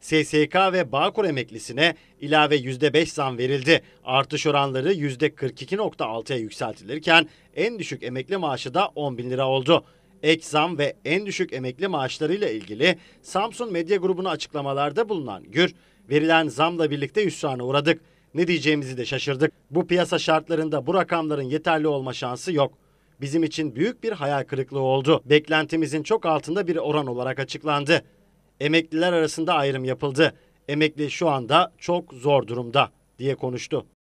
SSK ve Bağkur emeklisine ilave %5 zam verildi. Artış oranları %42.6'ya yükseltilirken en düşük emekli maaşı da 10 bin lira oldu. Ek zam ve en düşük emekli maaşlarıyla ilgili Samsun Medya grubunun açıklamalarda bulunan Gür, verilen zamla birlikte hüsrana uğradık. Ne diyeceğimizi de şaşırdık. Bu piyasa şartlarında bu rakamların yeterli olma şansı yok. Bizim için büyük bir hayal kırıklığı oldu. Beklentimizin çok altında bir oran olarak açıklandı emekliler arasında ayrım yapıldı. Emekli şu anda çok zor durumda diye konuştu.